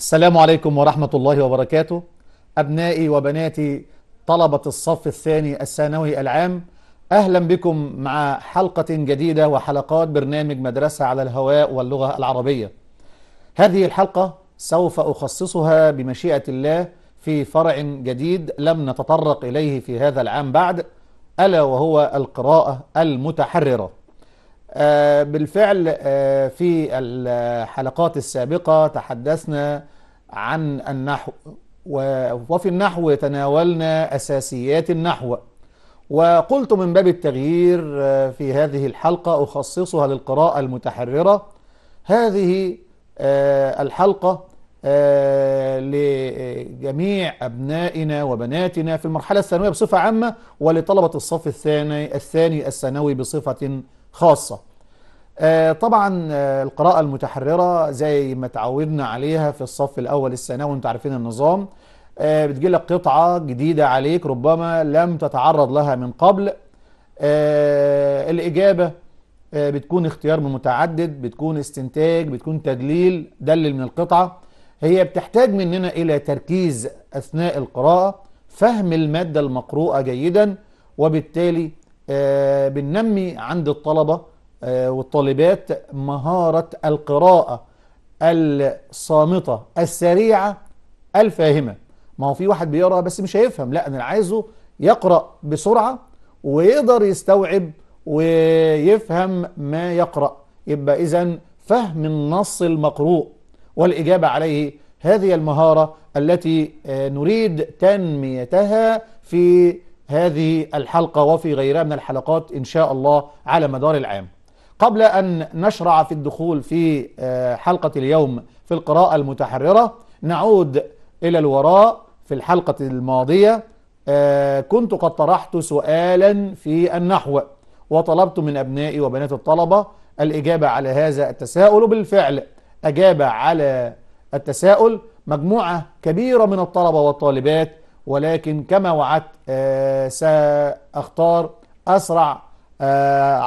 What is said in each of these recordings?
السلام عليكم ورحمة الله وبركاته أبنائي وبناتي طلبة الصف الثاني الثانوي العام أهلا بكم مع حلقة جديدة وحلقات برنامج مدرسة على الهواء واللغة العربية هذه الحلقة سوف أخصصها بمشيئة الله في فرع جديد لم نتطرق إليه في هذا العام بعد ألا وهو القراءة المتحررة آه، بالفعل آه، في الحلقات السابقة تحدثنا عن النحو وفي النحو تناولنا أساسيات النحو وقلت من باب التغيير آه، في هذه الحلقة أخصصها للقراءة المتحررة هذه الحلقة لجميع أبنائنا وبناتنا في المرحلة الثانوية بصفة عامة ولطلبة الصف الثاني الثاني الثانوي بصفة خاصة آه، طبعا آه، القراءة المتحررة زي ما تعودنا عليها في الصف الأول الثانوي وانت عارفين النظام آه، بتجي لك قطعة جديدة عليك ربما لم تتعرض لها من قبل الإجابة بتكون اختيار من متعدد بتكون استنتاج بتكون تدليل دلل من القطعة هي بتحتاج مننا إلى تركيز أثناء القراءة فهم المادة المقروءة جيدا وبالتالي بننمي عند الطلبة آه، والطالبات مهارة القراءة الصامتة السريعة الفاهمة ما هو في واحد بيقرأ بس مش هيفهم لا أنا عايزه يقرأ بسرعة ويقدر يستوعب ويفهم ما يقرأ يبقى إذا فهم النص المقروء والإجابة عليه هذه المهارة التي آه، نريد تنميتها في هذه الحلقة وفي غيرها من الحلقات إن شاء الله على مدار العام قبل أن نشرع في الدخول في آه، حلقة اليوم في القراءة المتحررة نعود إلى الوراء في الحلقة الماضية آه، كنت قد طرحت سؤالا في النحو وطلبت من أبنائي وبنات الطلبة الإجابة على هذا التساؤل وبالفعل أجاب على التساؤل مجموعة كبيرة من الطلبة والطالبات ولكن كما وعدت آه، سأختار أسرع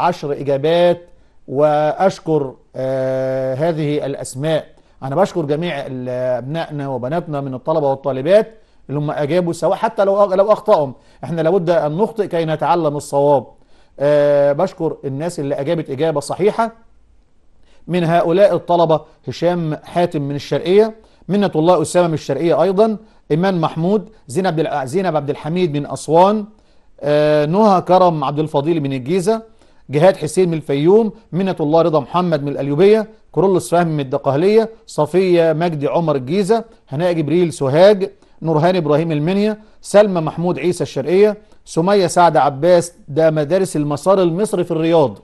عشر إجابات وأشكر آه، هذه الأسماء أنا بشكر جميع أبنائنا وبناتنا من الطلبة والطالبات اللي هم أجابوا سواء حتى لو لو أخطأهم إحنا لابد أن نخطئ كي نتعلم الصواب آه، بشكر الناس اللي أجابت إجابة صحيحة من هؤلاء الطلبة هشام حاتم من الشرقية منة الله أسامة من الشرقية أيضا إيمان محمود زينب زينب عبد الحميد من أسوان آه، نهى كرم عبد الفضيل من الجيزة جهاد حسين من الفيوم منة الله رضا محمد من الأليوبية كرولس فهم من الدقهلية صفية مجدي عمر الجيزة هناء جبريل سوهاج نورهان إبراهيم المنيا سلمى محمود عيسى الشرقية سمية سعد عباس ده مدارس المسار المصري في الرياض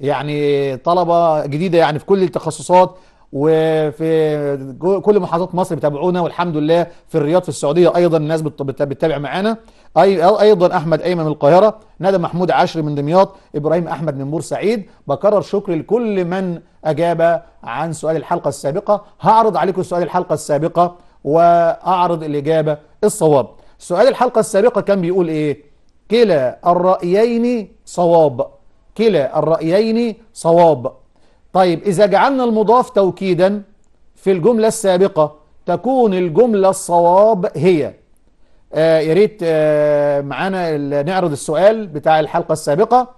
يعني طلبة جديدة يعني في كل التخصصات وفي كل محافظات مصر بيتابعونا والحمد لله في الرياض في السعودية أيضا الناس بتتابع معانا أي أيضا أحمد أيمن من القاهرة ندى محمود عشر من دمياط إبراهيم أحمد من بورسعيد بكرر شكري لكل من أجاب عن سؤال الحلقة السابقة هعرض عليكم سؤال الحلقة السابقة وأعرض الإجابة الصواب سؤال الحلقة السابقة كان بيقول إيه كلا الرأيين صواب كلا الرأيين صواب طيب إذا جعلنا المضاف توكيدا في الجملة السابقة تكون الجملة الصواب هي آه يا ريت آه معانا نعرض السؤال بتاع الحلقه السابقه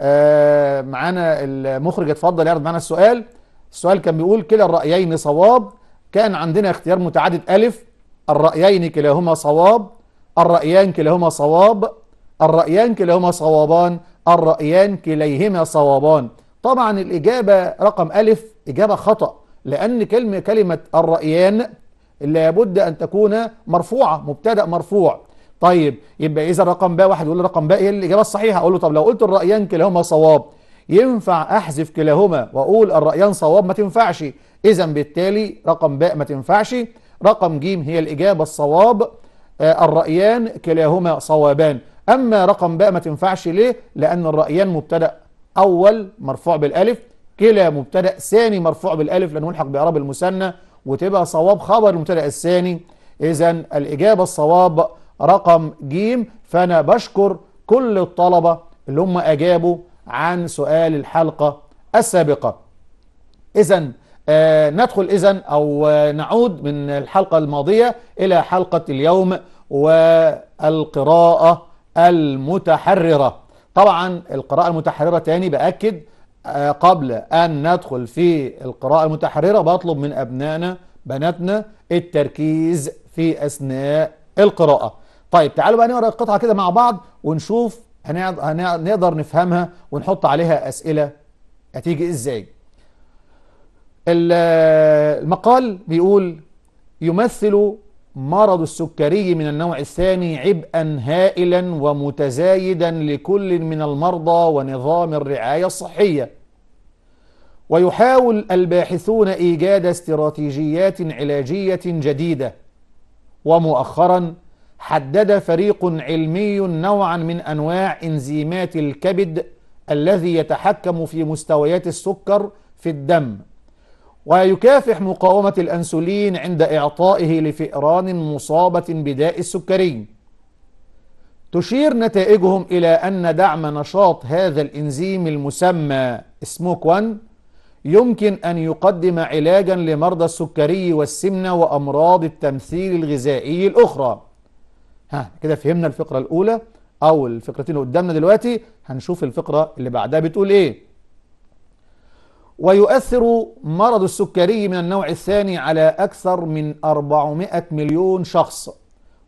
آه معانا المخرج اتفضل يعرض معانا السؤال السؤال كان بيقول كلا الرايين صواب كان عندنا اختيار متعدد الف الرايين كلاهما صواب الرايان كلاهما صواب الرايان كلاهما صوابان الرايان كليهما صوابان طبعا الاجابه رقم الف اجابه خطا لان كلمه كلمه الرايان الا لابد أن تكون مرفوعة مبتدأ مرفوع طيب يبقى إذا رقم باء واحد يقول لي رقم باء إيه الإجابة الصحيحة أقول له طب لو قلت الرأيان كلاهما صواب ينفع أحذف كلاهما وأقول الرأيان صواب ما تنفعش إذا بالتالي رقم باء ما تنفعش رقم جيم هي الإجابة الصواب آه الرأيان كلاهما صوابان أما رقم باء ما تنفعش ليه لأن الرأيان مبتدأ أول مرفوع بالألف كلا مبتدأ ثاني مرفوع بالألف لأنه ملحق بإعراب المثنى وتبقى صواب خبر المبتدا الثاني اذا الاجابه الصواب رقم ج فانا بشكر كل الطلبه اللي هم اجابوا عن سؤال الحلقه السابقه اذا آه ندخل اذا او آه نعود من الحلقه الماضيه الى حلقه اليوم والقراءه المتحرره طبعا القراءه المتحرره تاني باكد قبل أن ندخل في القراءة المتحررة بطلب من أبنائنا بناتنا التركيز في أثناء القراءة طيب تعالوا بقى نقرأ القطعة كده مع بعض ونشوف هنقدر نفهمها ونحط عليها أسئلة هتيجي إزاي المقال بيقول يمثل مرض السكري من النوع الثاني عبئا هائلا ومتزايدا لكل من المرضى ونظام الرعاية الصحية ويحاول الباحثون إيجاد استراتيجيات علاجية جديدة ومؤخرا حدد فريق علمي نوعا من أنواع إنزيمات الكبد الذي يتحكم في مستويات السكر في الدم ويكافح مقاومة الأنسولين عند إعطائه لفئران مصابة بداء السكري تشير نتائجهم إلى أن دعم نشاط هذا الإنزيم المسمى سموك 1 يمكن أن يقدم علاجا لمرضى السكري والسمنة وأمراض التمثيل الغذائي الأخرى ها كده فهمنا الفقرة الأولى أو الفقرتين اللي قدامنا دلوقتي هنشوف الفقرة اللي بعدها بتقول إيه ويؤثر مرض السكري من النوع الثاني على أكثر من 400 مليون شخص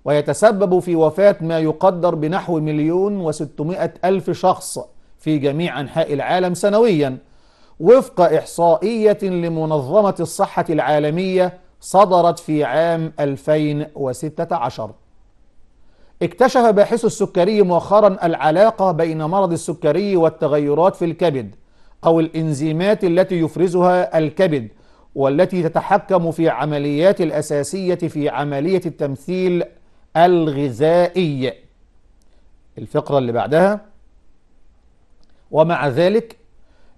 ويتسبب في وفاة ما يقدر بنحو مليون وستمائة ألف شخص في جميع أنحاء العالم سنويا وفق إحصائية لمنظمة الصحة العالمية صدرت في عام 2016 اكتشف باحثو السكري مؤخرا العلاقة بين مرض السكري والتغيرات في الكبد أو الإنزيمات التي يفرزها الكبد والتي تتحكم في عمليات الأساسية في عملية التمثيل الغذائي الفقرة اللي بعدها ومع ذلك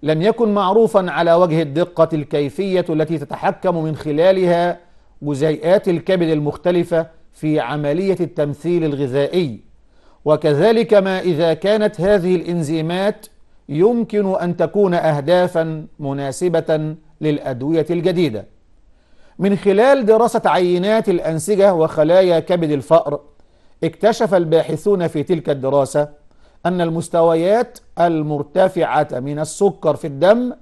لم يكن معروفا على وجه الدقة الكيفية التي تتحكم من خلالها جزيئات الكبد المختلفة في عملية التمثيل الغذائي وكذلك ما إذا كانت هذه الإنزيمات يمكن أن تكون أهدافا مناسبة للأدوية الجديدة من خلال دراسة عينات الأنسجة وخلايا كبد الفأر اكتشف الباحثون في تلك الدراسة أن المستويات المرتفعة من السكر في الدم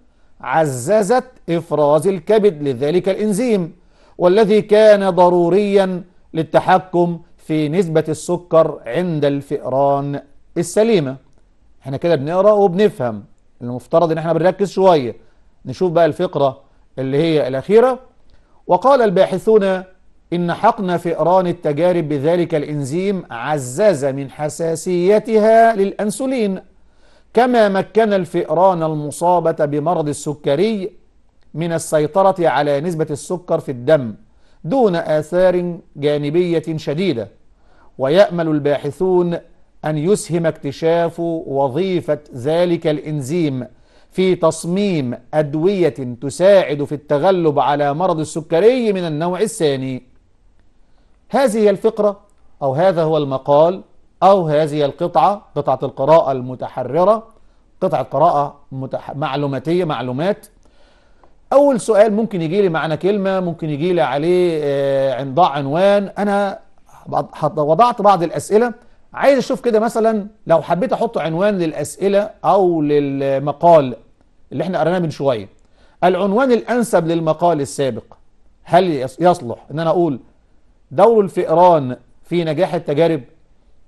عززت إفراز الكبد لذلك الإنزيم والذي كان ضروريا للتحكم في نسبة السكر عند الفئران السليمة احنا كده بنقرا وبنفهم المفترض ان احنا بنركز شويه نشوف بقى الفقره اللي هي الاخيره وقال الباحثون ان حقن فئران التجارب بذلك الانزيم عزز من حساسيتها للانسولين كما مكن الفئران المصابه بمرض السكري من السيطره على نسبه السكر في الدم دون اثار جانبيه شديده ويامل الباحثون أن يسهم اكتشاف وظيفة ذلك الإنزيم في تصميم أدوية تساعد في التغلب على مرض السكري من النوع الثاني هذه هي الفقرة أو هذا هو المقال أو هذه القطعة قطعة القراءة المتحررة قطعة قراءة متح... معلوماتية معلومات أول سؤال ممكن يجي لي معنى كلمة ممكن يجي لي عليه آه، ضاع عنوان أنا وضعت بعض الأسئلة عايز اشوف كده مثلا لو حبيت احط عنوان للاسئله او للمقال اللي احنا قريناه من شويه العنوان الانسب للمقال السابق هل يصلح ان انا اقول دور الفئران في نجاح التجارب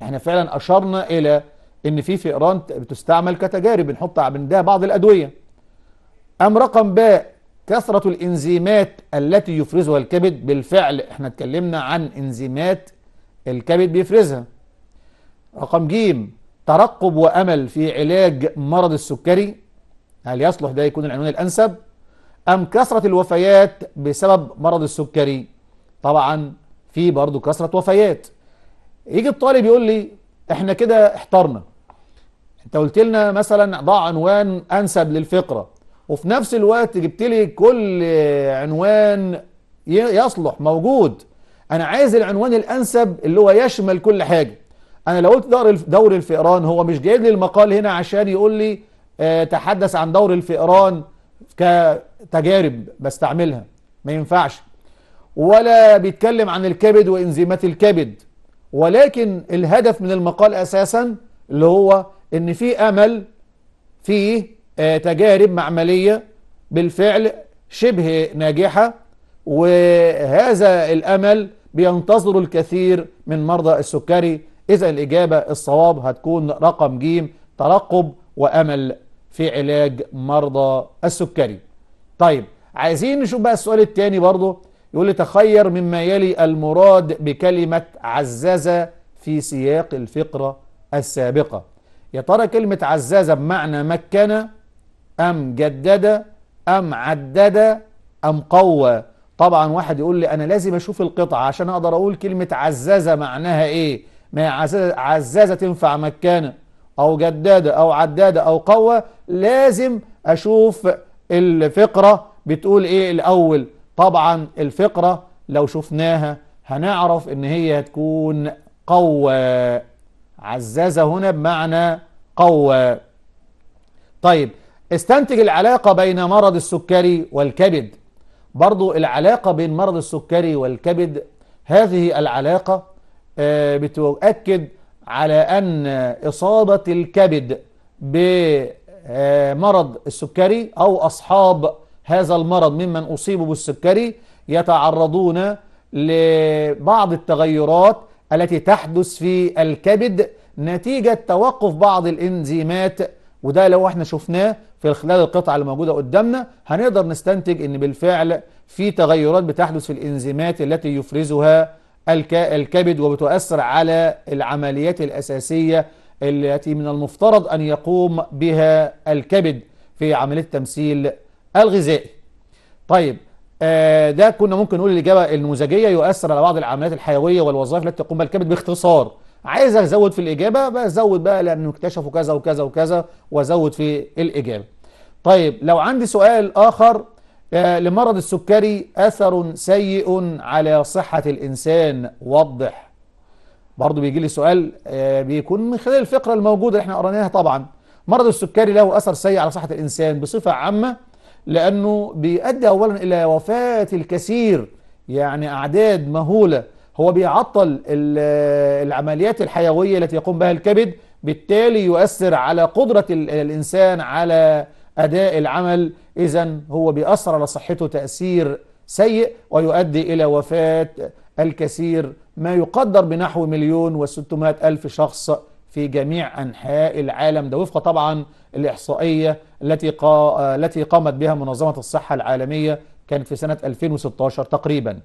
احنا فعلا اشرنا الى ان في فئران بتستعمل كتجارب بنحط عندها بعض الادويه ام رقم باء كثره الانزيمات التي يفرزها الكبد بالفعل احنا اتكلمنا عن انزيمات الكبد بيفرزها رقم جيم ترقب وأمل في علاج مرض السكري هل يصلح ده يكون العنوان الأنسب أم كثرة الوفيات بسبب مرض السكري طبعا في برضه كثرة وفيات يجي الطالب يقول لي احنا كده احترنا انت قلت لنا مثلا ضع عنوان أنسب للفقرة وفي نفس الوقت جبت لي كل عنوان يصلح موجود انا عايز العنوان الانسب اللي هو يشمل كل حاجه انا لو قلت دور الفئران هو مش جايب لي المقال هنا عشان يقول لي آه، تحدث عن دور الفئران كتجارب بستعملها ما ينفعش ولا بيتكلم عن الكبد وانزيمات الكبد ولكن الهدف من المقال اساسا اللي هو ان في امل في آه، تجارب معمليه بالفعل شبه ناجحه وهذا الامل بينتظر الكثير من مرضى السكري إذا الإجابة الصواب هتكون رقم جيم ترقب وأمل في علاج مرضى السكري طيب عايزين نشوف بقى السؤال الثاني برضه يقول لي تخير مما يلي المراد بكلمة عزازة في سياق الفقرة السابقة يا ترى كلمة عزازة بمعنى مكنة أم جددة أم عددة أم قوة طبعا واحد يقول لي أنا لازم أشوف القطعة عشان أقدر أقول كلمة عزازة معناها إيه ما هي عزازة تنفع مكانة أو جدادة أو عدادة أو قوة لازم أشوف الفقرة بتقول إيه الأول طبعا الفقرة لو شفناها هنعرف إن هي هتكون قوة عزازة هنا بمعنى قوة طيب استنتج العلاقة بين مرض السكري والكبد برضو العلاقة بين مرض السكري والكبد هذه العلاقة آه، بتؤكد على أن إصابة الكبد بمرض السكري أو أصحاب هذا المرض ممن أصيبوا بالسكري يتعرضون لبعض التغيرات التي تحدث في الكبد نتيجة توقف بعض الإنزيمات وده لو احنا شفناه في خلال القطعة اللي موجودة قدامنا هنقدر نستنتج ان بالفعل في تغيرات بتحدث في الإنزيمات التي يفرزها الكبد وبتؤثر على العمليات الأساسية التي من المفترض أن يقوم بها الكبد في عملية التمثيل الغذائي طيب آه، ده كنا ممكن نقول الإجابة النموذجية يؤثر على بعض العمليات الحيوية والوظائف التي تقوم بها الكبد باختصار عايز ازود في الاجابه بزود بقى لانه اكتشفوا كذا وكذا وكذا وازود في الاجابه طيب لو عندي سؤال اخر آه، لمرض السكري أثر سيء على صحة الإنسان وضح برضو بيجي لي سؤال آه، بيكون من خلال الفقرة الموجودة اللي احنا قرأناها طبعا مرض السكري له أثر سيء على صحة الإنسان بصفة عامة لأنه بيؤدي أولا إلى وفاة الكثير يعني أعداد مهولة هو بيعطل آه، العمليات الحيوية التي يقوم بها الكبد بالتالي يؤثر على قدرة الإنسان على أداء العمل إذا هو بيأثر على صحته تأثير سيء ويؤدي إلى وفاة الكثير ما يقدر بنحو مليون وستمائة ألف شخص في جميع أنحاء العالم ده وفق طبعا الإحصائية التي قا... التي قامت بها منظمة الصحة العالمية كانت في سنة 2016 تقريبا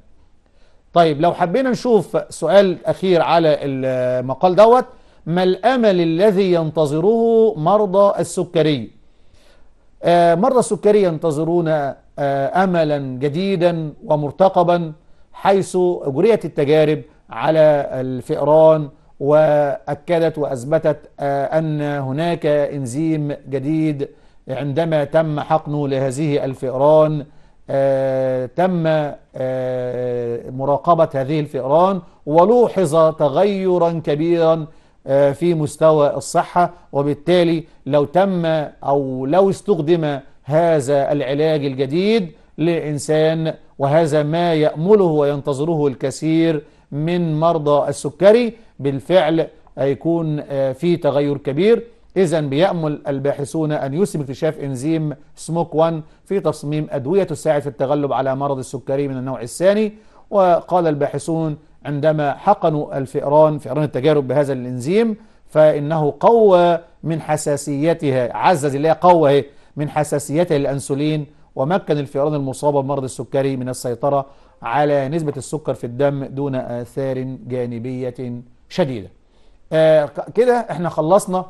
طيب لو حبينا نشوف سؤال أخير على المقال دوت ما الأمل الذي ينتظره مرضى السكري آه، مرة السكري ينتظرون آه، أملا جديدا ومرتقبا حيث أجريت التجارب على الفئران وأكدت وأثبتت آه، أن هناك إنزيم جديد عندما تم حقنه لهذه الفئران تم مراقبة هذه الفئران ولوحظ تغيرا كبيرا آه، في مستوى الصحة وبالتالي لو تم أو لو استخدم هذا العلاج الجديد لإنسان وهذا ما يأمله وينتظره الكثير من مرضى السكري بالفعل هيكون آه، في تغير كبير إذا بيأمل الباحثون أن يسهم اكتشاف إنزيم سموك 1 في تصميم أدوية تساعد في التغلب على مرض السكري من النوع الثاني وقال الباحثون عندما حقنوا الفئران فئران التجارب بهذا الإنزيم فإنه قوى من حساسيتها عزز هي قوى من حساسيتها للأنسولين ومكن الفئران المصابة بمرض السكري من السيطرة على نسبة السكر في الدم دون آثار جانبية شديدة آه كده احنا خلصنا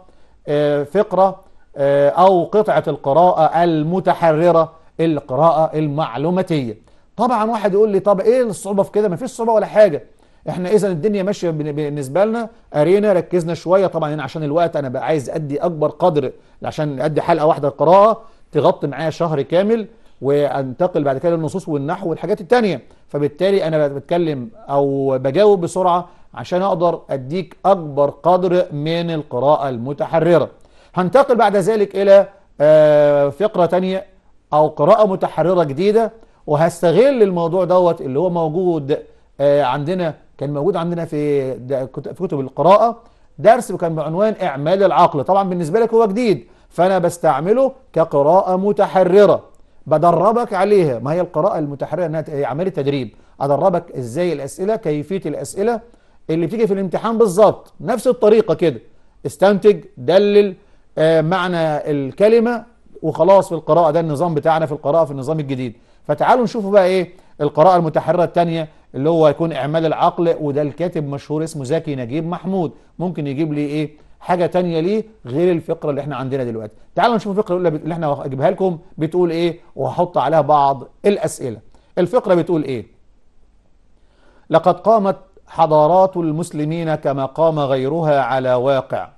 آه فقرة آه أو قطعة القراءة المتحررة القراءة المعلوماتية طبعا واحد يقول لي طب ايه الصعوبة في كده ما فيش صعوبة ولا حاجة احنا اذا الدنيا ماشيه بالنسبه لنا قرينا ركزنا شويه طبعا هنا عشان الوقت انا بقى عايز ادي اكبر قدر عشان ادي حلقه واحده القراءه تغطي معايا شهر كامل وانتقل بعد كده للنصوص والنحو والحاجات التانية فبالتالي انا بتكلم او بجاوب بسرعه عشان اقدر اديك اكبر قدر من القراءه المتحرره هنتقل بعد ذلك الى آه، فقره تانية او قراءه متحرره جديده وهستغل الموضوع دوت اللي هو موجود آه، عندنا كان موجود عندنا في في كتب القراءه درس وكان بعنوان اعمال العقل طبعا بالنسبه لك هو جديد فانا بستعمله كقراءه متحرره بدربك عليها ما هي القراءه المتحرره انها عمليه تدريب ادربك ازاي الاسئله كيفيه الاسئله اللي بتيجي في الامتحان بالظبط نفس الطريقه كده استنتج دلل آه معنى الكلمه وخلاص في القراءه ده النظام بتاعنا في القراءه في النظام الجديد فتعالوا نشوفوا بقى ايه القراءه المتحرره الثانيه اللي هو يكون اعمال العقل وده الكاتب مشهور اسمه زكي نجيب محمود ممكن يجيب لي ايه حاجه تانية ليه غير الفقره اللي احنا عندنا دلوقتي تعالوا نشوف الفقره الاولى اللي احنا هجيبها لكم بتقول ايه وهحط عليها بعض الاسئله الفقره بتقول ايه لقد قامت حضارات المسلمين كما قام غيرها على واقع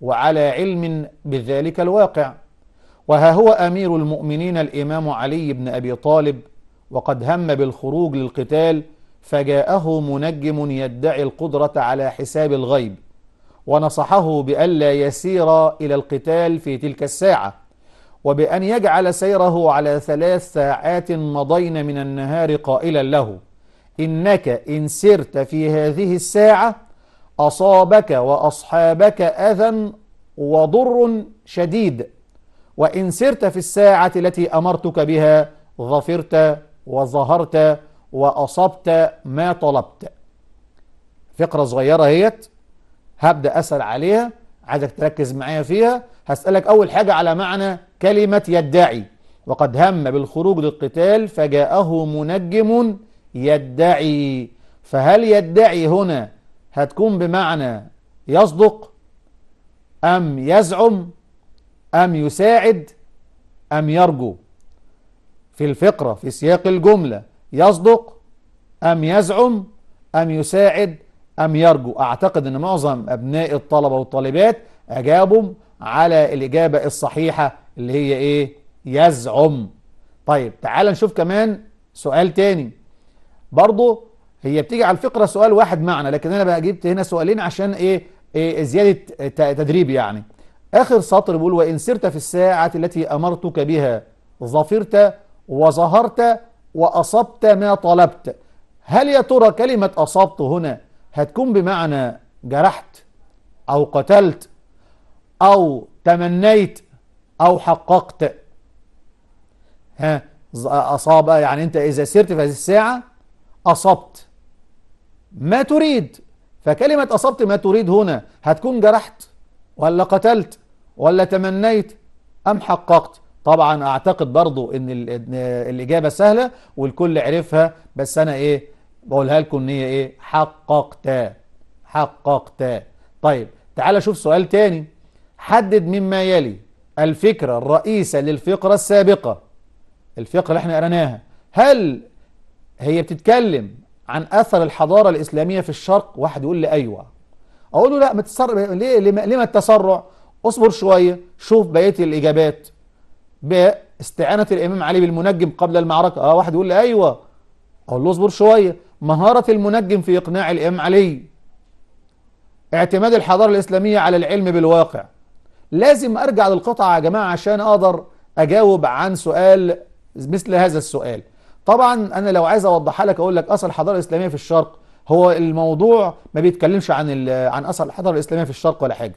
وعلى علم بذلك الواقع وها هو امير المؤمنين الامام علي بن ابي طالب وقد هم بالخروج للقتال فجاءه منجم يدعي القدرة على حساب الغيب ونصحه بألا يسير إلى القتال في تلك الساعة وبأن يجعل سيره على ثلاث ساعات مضين من النهار قائلا له إنك إن سرت في هذه الساعة أصابك وأصحابك أذى وضر شديد وإن سرت في الساعة التي أمرتك بها غفرت وظهرت وأصبت ما طلبت فقرة صغيرة هيت هبدأ أسأل عليها عايزك تركز معايا فيها هسألك أول حاجة على معنى كلمة يدعي وقد هم بالخروج للقتال فجاءه منجم يدعي فهل يدعي هنا هتكون بمعنى يصدق أم يزعم أم يساعد أم يرجو في الفقرة في سياق الجملة يصدق أم يزعم أم يساعد أم يرجو أعتقد أن معظم أبناء الطلبة والطالبات أجابوا على الإجابة الصحيحة اللي هي إيه يزعم طيب تعال نشوف كمان سؤال تاني برضو هي بتيجي على الفقرة سؤال واحد معنى لكن أنا بقى جبت هنا سؤالين عشان إيه, إيه زيادة تدريب يعني آخر سطر بيقول وإن سرت في الساعة التي أمرتك بها ظفرت وظهرت وأصبت ما طلبت هل يا ترى كلمة أصبت هنا هتكون بمعنى جرحت أو قتلت أو تمنيت أو حققت ها أصاب يعني أنت إذا سرت في هذه الساعة أصبت ما تريد فكلمة أصبت ما تريد هنا هتكون جرحت ولا قتلت ولا تمنيت أم حققت طبعا اعتقد برضو ان الاجابه سهله والكل عرفها بس انا ايه بقولها لكم ان هي ايه حققت حققت طيب تعال شوف سؤال تاني حدد مما يلي الفكره الرئيسه للفقره السابقه الفقره اللي احنا قرناها هل هي بتتكلم عن اثر الحضاره الاسلاميه في الشرق واحد يقول لي ايوه اقول له لا ما تسرع ليه لما التسرع اصبر شويه شوف بقيه الاجابات باستعانة الإمام علي بالمنجم قبل المعركة آه واحد يقول لي أيوة أقول له اصبر شوية مهارة المنجم في إقناع الإمام علي اعتماد الحضارة الإسلامية على العلم بالواقع لازم أرجع للقطعة يا جماعة عشان أقدر أجاوب عن سؤال مثل هذا السؤال طبعا أنا لو عايز أوضحها لك أقول لك أصل الحضارة الإسلامية في الشرق هو الموضوع ما بيتكلمش عن عن أصل الحضارة الإسلامية في الشرق ولا حاجة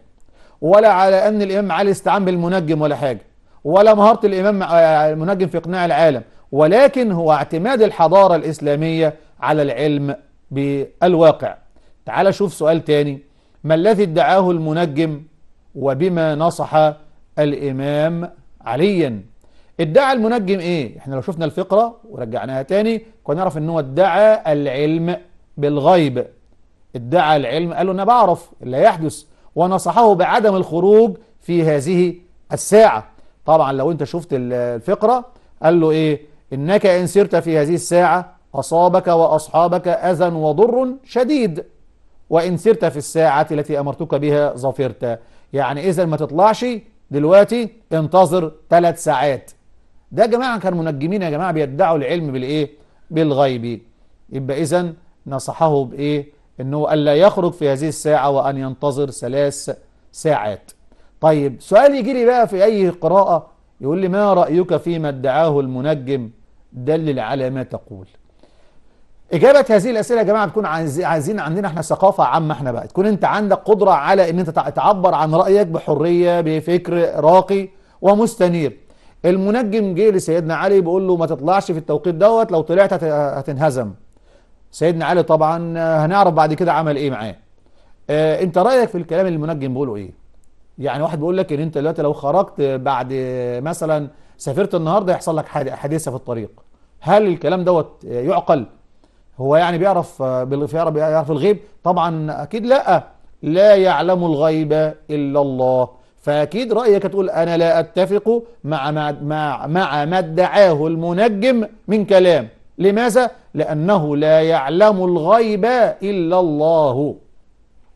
ولا على أن الإمام علي استعان بالمنجم ولا حاجة ولا مهارة الإمام آه، المنجم في إقناع العالم ولكن هو اعتماد الحضارة الإسلامية على العلم بالواقع تعال شوف سؤال تاني ما الذي ادعاه المنجم وبما نصح الإمام عليا ادعى المنجم ايه احنا لو شفنا الفقرة ورجعناها تاني كنا نعرف ان هو ادعى العلم بالغيب ادعى العلم قال له انا بعرف اللي يحدث ونصحه بعدم الخروج في هذه الساعة طبعا لو انت شفت الفقرة قال له ايه انك ان سرت في هذه الساعة اصابك واصحابك اذى وضر شديد وان سرت في الساعة التي امرتك بها ظفرت يعني اذا ما تطلعش دلوقتي انتظر ثلاث ساعات ده يا جماعة كان منجمين يا جماعة بيدعوا العلم بالايه بالغيب يبقى اذا نصحه بايه انه الا يخرج في هذه الساعة وان ينتظر ثلاث ساعات طيب سؤال يجي لي بقى في أي قراءة يقول لي ما رأيك فيما ادعاه المنجم دلل على ما تقول إجابة هذه الأسئلة يا جماعة بتكون عايزين عندنا احنا ثقافة عامة احنا بقى تكون انت عندك قدرة على ان انت تعبر عن رأيك بحرية بفكر راقي ومستنير المنجم جه لسيدنا علي بيقول له ما تطلعش في التوقيت دوت لو طلعت هتنهزم سيدنا علي طبعا آه، هنعرف بعد كده عمل ايه معاه اه انت رأيك في الكلام اللي المنجم بيقوله ايه يعني واحد بيقول لك ان انت دلوقتي لو خرجت بعد مثلا سافرت النهارده يحصل لك حادثه في الطريق هل الكلام دوت يعقل هو يعني بيعرف بيعرف الغيب طبعا اكيد لا لا يعلم الغيب الا الله فاكيد رايك تقول انا لا اتفق مع ما مع مع ما ادعاه المنجم من كلام لماذا لانه لا يعلم الغيب الا الله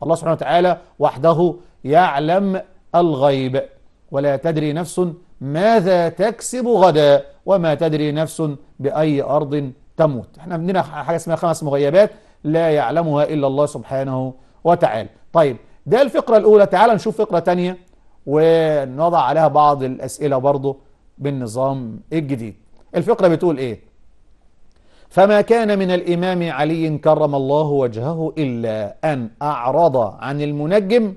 الله سبحانه وتعالى وحده يعلم الغيب ولا تدري نفس ماذا تكسب غدا وما تدري نفس بأي أرض تموت احنا عندنا حاجة اسمها خمس مغيبات لا يعلمها إلا الله سبحانه وتعالى طيب ده الفقرة الأولى تعال نشوف فقرة تانية ونضع عليها بعض الأسئلة برضه بالنظام الجديد الفقرة بتقول إيه فما كان من الإمام علي كرم الله وجهه إلا أن أعرض عن المنجم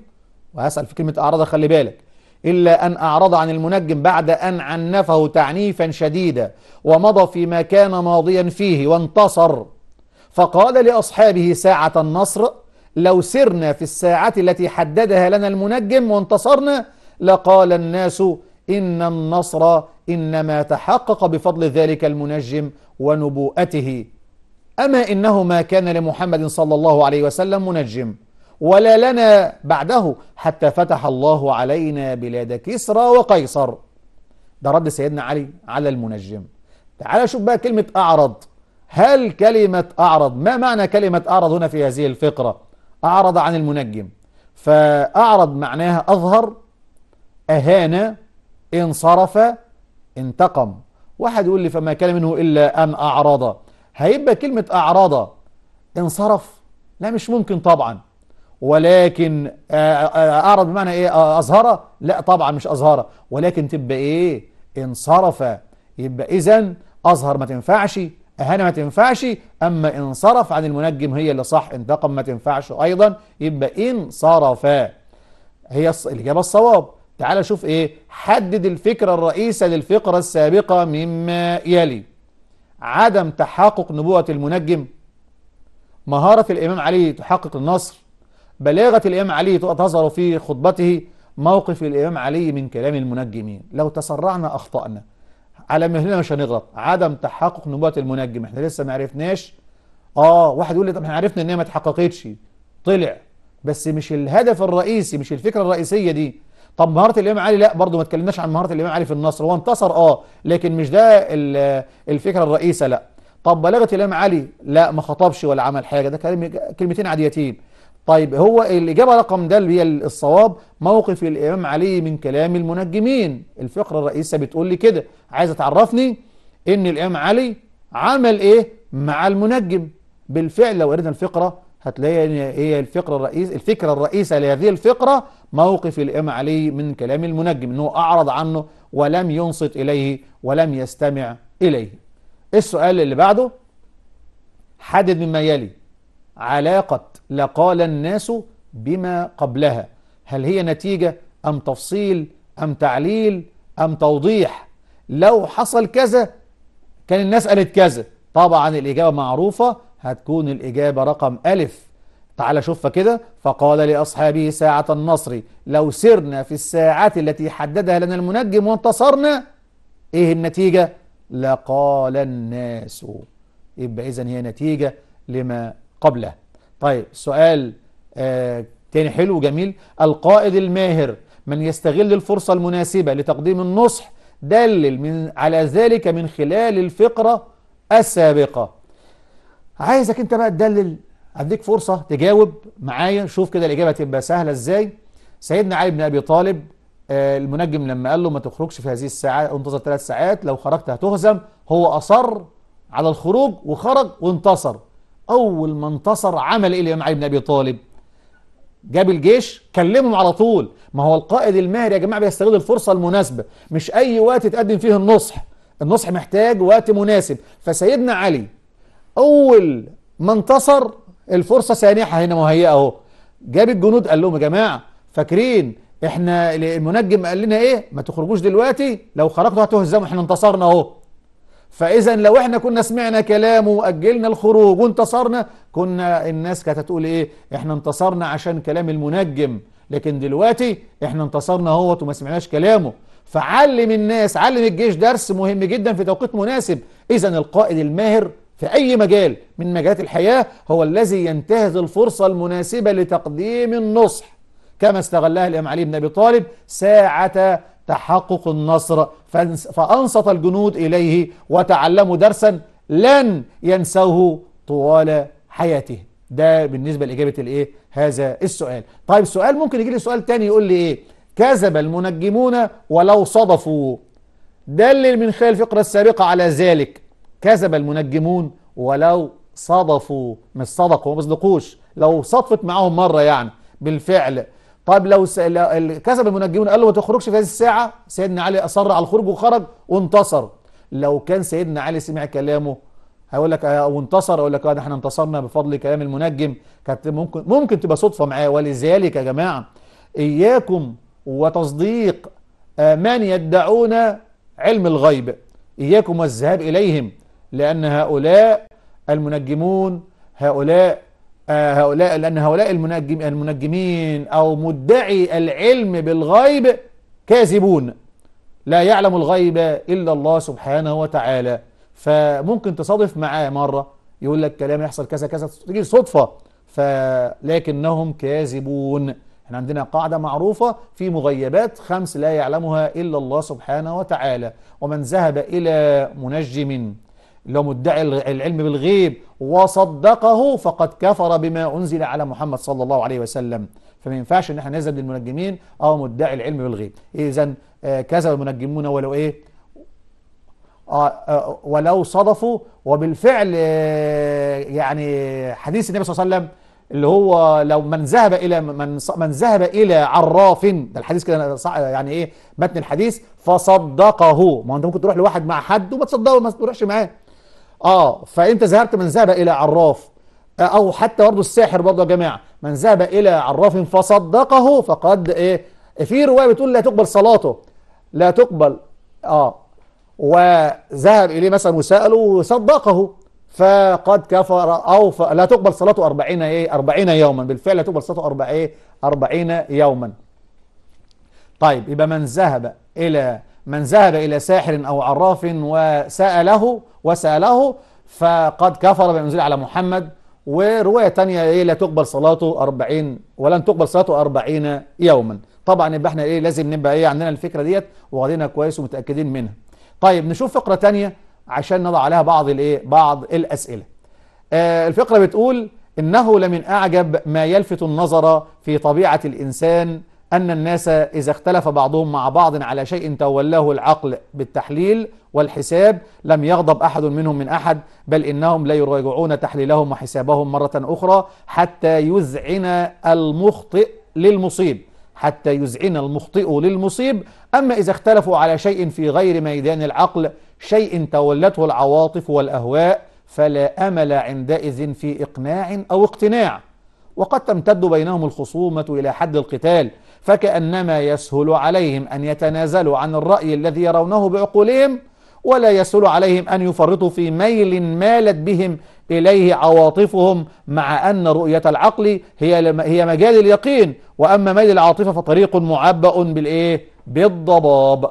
وهسأل في كلمة أعرض خلي بالك إلا أن أعرض عن المنجم بعد أن عنفه تعنيفا شديدا ومضى فيما كان ماضيا فيه وانتصر فقال لأصحابه ساعة النصر لو سرنا في الساعة التي حددها لنا المنجم وانتصرنا لقال الناس إن النصر إنما تحقق بفضل ذلك المنجم ونبوءته أما إنه ما كان لمحمد صلى الله عليه وسلم منجم ولا لنا بعده حتى فتح الله علينا بلاد كسرى وقيصر ده رد سيدنا علي على المنجم تعال شوف بقى كلمة أعرض هل كلمة أعرض ما معنى كلمة أعرض هنا في هذه الفقرة أعرض عن المنجم فأعرض معناها أظهر أهان انصرف انتقم واحد يقول لي فما كان منه إلا أن أعرض هيبقى كلمة أعرض انصرف لا مش ممكن طبعا ولكن آه، آه، آه، أعرض بمعنى إيه أظهره لا طبعا مش أظهره ولكن تبقى إيه انصرف يبقى إذا أظهر ما تنفعش أهانة ما تنفعش أما انصرف عن المنجم هي اللي صح انتقم ما تنفعش أيضا يبقى انصرف هي الإجابة الصواب تعال شوف إيه حدد الفكرة الرئيسة للفقرة السابقة مما يلي عدم تحقق نبوة المنجم مهارة الإمام علي تحقق النصر بلاغة الإمام علي تظهر في خطبته موقف الإمام علي من كلام المنجمين لو تسرعنا أخطأنا على مهلنا مش هنغلط عدم تحقق نبوة المنجم احنا لسه ما عرفناش اه واحد يقول لي طب احنا عرفنا ان هي ما اتحققتش طلع بس مش الهدف الرئيسي مش الفكرة الرئيسية دي طب مهارة الإمام علي لا برضه ما اتكلمناش عن مهارة الإمام علي في النصر هو انتصر اه لكن مش ده الفكرة الرئيسة لا طب بلاغة الإمام علي لا ما خطبش ولا عمل حاجة ده كلمتين عاديتين طيب هو الإجابة رقم ده اللي هي الصواب موقف الإمام علي من كلام المنجمين الفقرة الرئيسة بتقول لي كده عايزة تعرفني إن الإمام علي عمل إيه مع المنجم بالفعل لو قرينا الفقرة هتلاقي إن هي الفقرة الرئيس الفكرة الرئيسة لهذه الفقرة موقف الإمام علي من كلام المنجم إنه أعرض عنه ولم ينصت إليه ولم يستمع إليه السؤال اللي بعده حدد مما يلي علاقة لقال الناس بما قبلها هل هي نتيجة أم تفصيل أم تعليل أم توضيح لو حصل كذا كان الناس قالت كذا طبعا الإجابة معروفة هتكون الإجابة رقم ألف تعال شوفها كده فقال لأصحابه ساعة النصر لو سرنا في الساعة التي حددها لنا المنجم وانتصرنا إيه النتيجة لقال الناس يبقى إذن هي نتيجة لما قبله طيب سؤال آه تاني حلو وجميل القائد الماهر من يستغل الفرصة المناسبة لتقديم النصح دلل من على ذلك من خلال الفقرة السابقة عايزك انت بقى تدلل اديك فرصة تجاوب معايا شوف كده الإجابة تبقى سهلة ازاي سيدنا علي بن أبي طالب آه، المنجم لما قال له ما تخرجش في هذه الساعة انتظر ثلاث ساعات لو خرجت هتهزم هو أصر على الخروج وخرج وانتصر أول ما انتصر عمل إيه الإمام علي بن أبي طالب جاب الجيش كلمهم على طول ما هو القائد الماهر يا جماعة بيستغل الفرصة المناسبة مش أي وقت تقدم فيه النصح النصح محتاج وقت مناسب فسيدنا علي أول ما انتصر الفرصة سانحة هنا مهيئة أهو جاب الجنود قال لهم يا جماعة فاكرين احنا المنجم قال لنا ايه ما تخرجوش دلوقتي لو خرجتوا هتهزموا احنا انتصرنا اهو فاذا لو احنا كنا سمعنا كلامه واجلنا الخروج وانتصرنا كنا الناس كانت هتقول ايه احنا انتصرنا عشان كلام المنجم لكن دلوقتي احنا انتصرنا اهوت وما سمعناش كلامه فعلم الناس علم الجيش درس مهم جدا في توقيت مناسب اذا القائد الماهر في أي مجال من مجالات الحياة هو الذي ينتهز الفرصة المناسبة لتقديم النصح كما استغلها الإمام علي بن أبي طالب ساعة تحقق النصر فأنصت الجنود إليه وتعلموا درسا لن ينسوه طوال حياتهم ده بالنسبة لإجابة الإيه؟ هذا السؤال طيب سؤال ممكن يجي لي سؤال تاني يقول لي إيه كذب المنجمون ولو صدفوا دلل من خلال الفقرة السابقة على ذلك كذب المنجمون ولو صدفوا مش صدقوا ما صدقوش لو صدفت معاهم مرة يعني بالفعل طيب لو كسب المنجمون قال له ما تخرجش في هذه الساعة سيدنا علي أصر على الخروج وخرج وانتصر لو كان سيدنا علي سمع كلامه هيقول لك آه، وانتصر اقول لك اه ده احنا انتصرنا بفضل كلام المنجم كانت ممكن ممكن تبقى صدفه معاه ولذلك يا جماعه اياكم وتصديق آه، من يدعون علم الغيب اياكم والذهاب اليهم لان هؤلاء المنجمون هؤلاء آه، هؤلاء لأن هؤلاء المنجم المنجمين أو مدعي العلم بالغيب كاذبون لا يعلم الغيب إلا الله سبحانه وتعالى فممكن تصادف معاه مرة يقول لك كلام يحصل كذا كذا تجي صدفة فلكنهم كاذبون احنا عندنا قاعدة معروفة في مغيبات خمس لا يعلمها إلا الله سبحانه وتعالى ومن ذهب إلى منجم لو مدعي العلم بالغيب وصدقه فقد كفر بما أنزل على محمد صلى الله عليه وسلم فما ينفعش ان احنا نذهب للمنجمين او مدعي العلم بالغيب اذا آه، كذب المنجمون ولو ايه آه، آه، ولو صدفوا وبالفعل يعني حديث النبي صلى الله عليه وسلم اللي هو لو من ذهب الى من من ذهب الى عراف ده الحديث كده يعني ايه متن الحديث فصدقه ما انت ممكن تروح لواحد مع حد وما تصدقه ما تروحش معاه اه فانت ذهبت من ذهب الى عراف آه، او حتى برضه الساحر برضه يا جماعه من ذهب الى عراف فصدقه فقد ايه في روايه بتقول لا تقبل صلاته لا تقبل اه وذهب اليه مثلا وساله وصدقه فقد كفر او ف... لا تقبل صلاته 40 ايه 40 يوما بالفعل لا تقبل صلاته 40 ايه 40 يوما طيب يبقى من ذهب الى من ذهب إلى ساحر أو عراف وسأله وسأله فقد كفر بالنزول على محمد ورواية تانية إيه لا تقبل صلاته 40 ولن تقبل صلاته 40 يوما طبعا يبقى احنا ايه لازم نبقى ايه عندنا الفكرة ديت وغادينا كويس ومتأكدين منها طيب نشوف فقرة تانية عشان نضع عليها بعض الايه بعض الأسئلة آه الفقرة بتقول إنه لمن أعجب ما يلفت النظر في طبيعة الإنسان أن الناس إذا اختلف بعضهم مع بعض على شيء تولاه العقل بالتحليل والحساب لم يغضب أحد منهم من أحد بل إنهم لا يراجعون تحليلهم وحسابهم مرة أخرى حتى يذعن المخطئ للمصيب حتى يذعن المخطئ للمصيب أما إذا اختلفوا على شيء في غير ميدان العقل شيء تولته العواطف والأهواء فلا أمل عندئذ في إقناع أو اقتناع وقد تمتد بينهم الخصومة إلى حد القتال فكأنما يسهل عليهم أن يتنازلوا عن الرأي الذي يرونه بعقولهم ولا يسهل عليهم أن يفرطوا في ميل مالت بهم إليه عواطفهم مع أن رؤية العقل هي هي مجال اليقين وأما ميل العاطفة فطريق معبأ بالإيه؟ بالضباب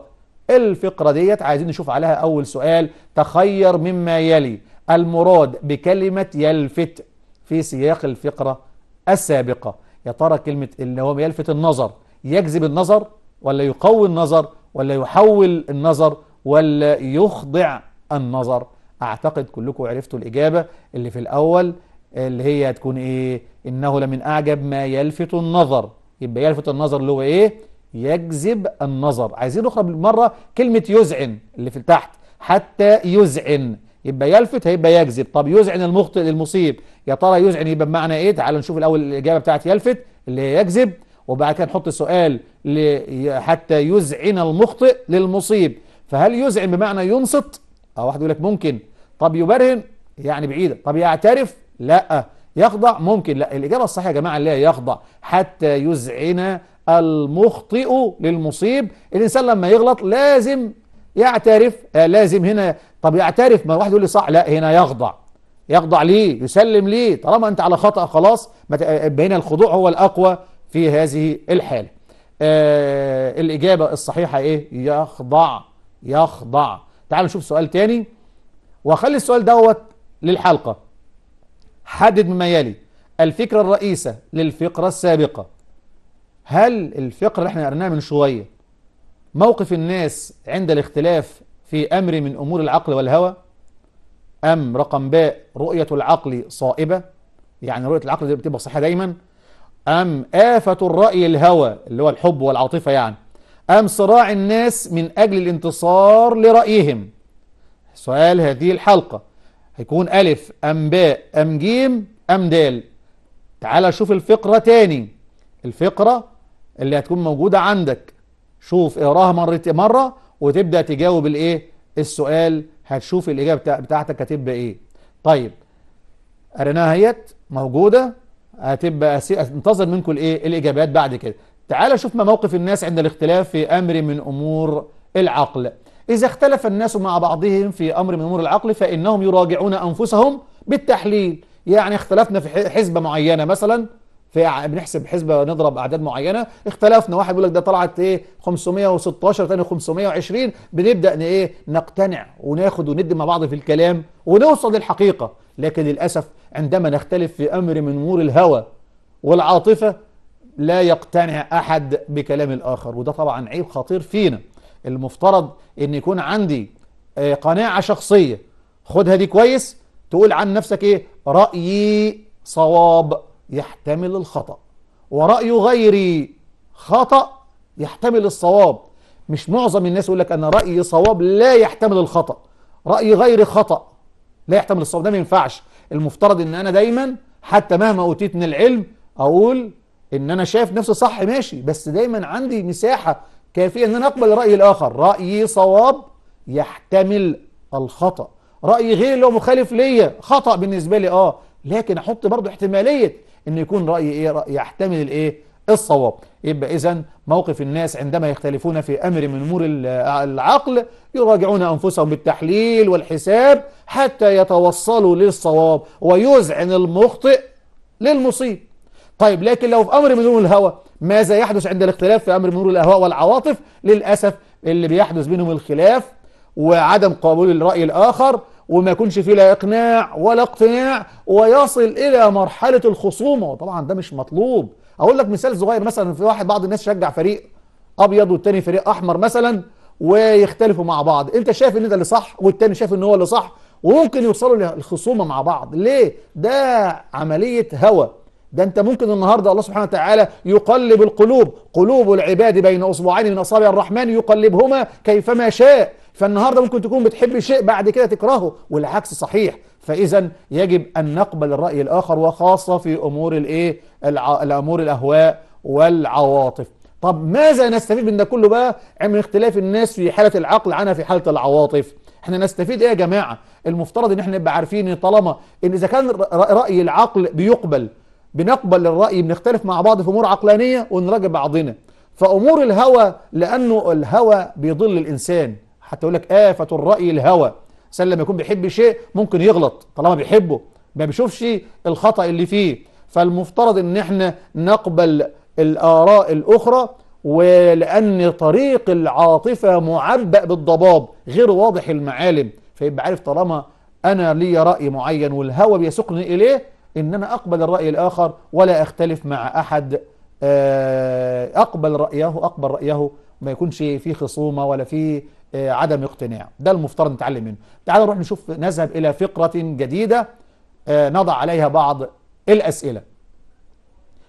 إيه الفقرة ديت عايزين نشوف عليها أول سؤال تخير مما يلي المراد بكلمة يلفت في سياق الفقرة السابقة يا ترى كلمة اللي هو يلفت النظر يجذب النظر ولا يقوي النظر ولا يحول النظر ولا يخضع النظر أعتقد كلكم عرفتوا الإجابة اللي في الأول اللي هي هتكون إيه إنه لمن أعجب ما يلفت النظر يبقى يلفت النظر اللي هو إيه يجذب النظر عايزين نخرج بالمرة كلمة يزعن اللي في تحت حتى يزعن يبقى يلفت هيبقى يجذب طب يزعن المخطئ للمصيب يا ترى يزعن يبقى بمعنى ايه تعالوا نشوف الاول الاجابه بتاعت يلفت اللي هي يجذب وبعد كده نحط سؤال حتى يزعن المخطئ للمصيب فهل يزعن بمعنى ينصت اه واحد يقول لك ممكن طب يبرهن يعني بعيدة طب يعترف لا يخضع ممكن لا الإجابة الصحيحة يا جماعة اللي هي يخضع حتى يزعن المخطئ للمصيب الإنسان لما يغلط لازم يعترف آه لازم هنا طب يعترف ما واحد يقول لي صح لا هنا يخضع يخضع ليه يسلم ليه طالما أنت على خطأ خلاص بين الخضوع هو الأقوى في هذه الحالة آه الإجابة الصحيحة إيه يخضع يخضع تعالوا نشوف سؤال تاني وخلي السؤال دوت للحلقة حدد مما يلي الفكرة الرئيسة للفقرة السابقة هل الفقرة اللي احنا قرناها من شوية موقف الناس عند الاختلاف في أمر من أمور العقل والهوى أم رقم باء رؤية العقل صائبة يعني رؤية العقل دي بتبقى صحيحة دايما أم آفة الرأي الهوى اللي هو الحب والعاطفة يعني أم صراع الناس من أجل الانتصار لرأيهم سؤال هذه الحلقة هيكون ألف أم باء أم جيم أم دال تعال شوف الفقرة تاني الفقرة اللي هتكون موجودة عندك شوف اقراها مرة مرة وتبدأ تجاوب الايه السؤال هتشوف الإجابة بتاعتك هتبقى ايه طيب قريناها اهيت موجودة هتبقى انتظر منكم الايه الاجابات بعد كده تعال ما موقف الناس عند الاختلاف في امر من امور العقل اذا اختلف الناس مع بعضهم في امر من امور العقل فانهم يراجعون انفسهم بالتحليل يعني اختلفنا في حزبه معينه مثلا في بنحسب حسبه نضرب اعداد معينه اختلفنا واحد بيقول لك ده طلعت ايه 516 ثاني 520 بنبدا ايه نقتنع وناخد وندي مع بعض في الكلام ونوصل للحقيقه لكن للأسف عندما نختلف في أمر من أمور الهوى والعاطفة لا يقتنع أحد بكلام الآخر وده طبعا عيب خطير فينا المفترض أن يكون عندي آه، قناعة شخصية خدها دي كويس تقول عن نفسك إيه رأيي صواب يحتمل الخطأ ورأي غيري خطأ يحتمل الصواب مش معظم الناس يقول لك أنا رأيي صواب لا يحتمل الخطأ رأي غيري خطأ لا يحتمل الصواب ده ما ينفعش المفترض ان انا دايما حتى مهما اوتيت من العلم اقول ان انا شايف نفسي صح ماشي بس دايما عندي مساحه كافيه ان انا اقبل الراي الاخر رايي صواب يحتمل الخطا راي غير اللي هو مخالف ليا خطا بالنسبه لي اه لكن احط برضو احتماليه ان يكون رايي ايه راي يحتمل الايه الصواب يبقى إذا موقف الناس عندما يختلفون في أمر من أمور العقل يراجعون أنفسهم بالتحليل والحساب حتى يتوصلوا للصواب ويزعن المخطئ للمصيب طيب لكن لو في أمر من أمور الهوى ماذا يحدث عند الاختلاف في أمر من أمور الأهواء والعواطف للأسف اللي بيحدث بينهم الخلاف وعدم قبول الرأي الآخر وما يكونش فيه لا إقناع ولا اقتناع ويصل إلى مرحلة الخصومة وطبعا ده مش مطلوب اقول لك مثال صغير مثلا في واحد بعض الناس شجع فريق ابيض والتاني فريق احمر مثلا ويختلفوا مع بعض انت شايف ان ده اللي صح والتاني شايف ان هو اللي صح وممكن يوصلوا للخصومه مع بعض ليه ده عمليه هوى ده انت ممكن النهارده الله سبحانه وتعالى يقلب القلوب قلوب العباد بين اصبعين من اصابع الرحمن يقلبهما كيفما شاء فالنهارده ممكن تكون بتحب شيء بعد كده تكرهه والعكس صحيح فإذا يجب أن نقبل الرأي الآخر وخاصة في أمور الإيه؟ الأمور الأهواء والعواطف طب ماذا نستفيد من ده كله بقى من اختلاف الناس في حالة العقل عنها في حالة العواطف احنا نستفيد ايه يا جماعة المفترض ان احنا نبقى عارفين طالما ان اذا كان رأي العقل بيقبل بنقبل الرأي بنختلف مع بعض في امور عقلانية ونراجع بعضنا فامور الهوى لانه الهوى بيضل الانسان حتى يقول لك آفة الرأي الهوى الانسان لما يكون بيحب شيء ممكن يغلط طالما بيحبه ما بيشوفش الخطأ اللي فيه فالمفترض ان احنا نقبل الآراء الأخرى ولأن طريق العاطفة معبأ بالضباب غير واضح المعالم فيبقى عارف طالما أنا لي رأي معين والهوى بيسوقني إليه إن أنا أقبل الرأي الآخر ولا أختلف مع أحد آه، أقبل رأيه أقبل رأيه ما يكونش في خصومة ولا في آه، عدم اقتناع ده المفترض نتعلم منه تعال نروح نشوف نذهب إلى فقرة جديدة آه، نضع عليها بعض الأسئلة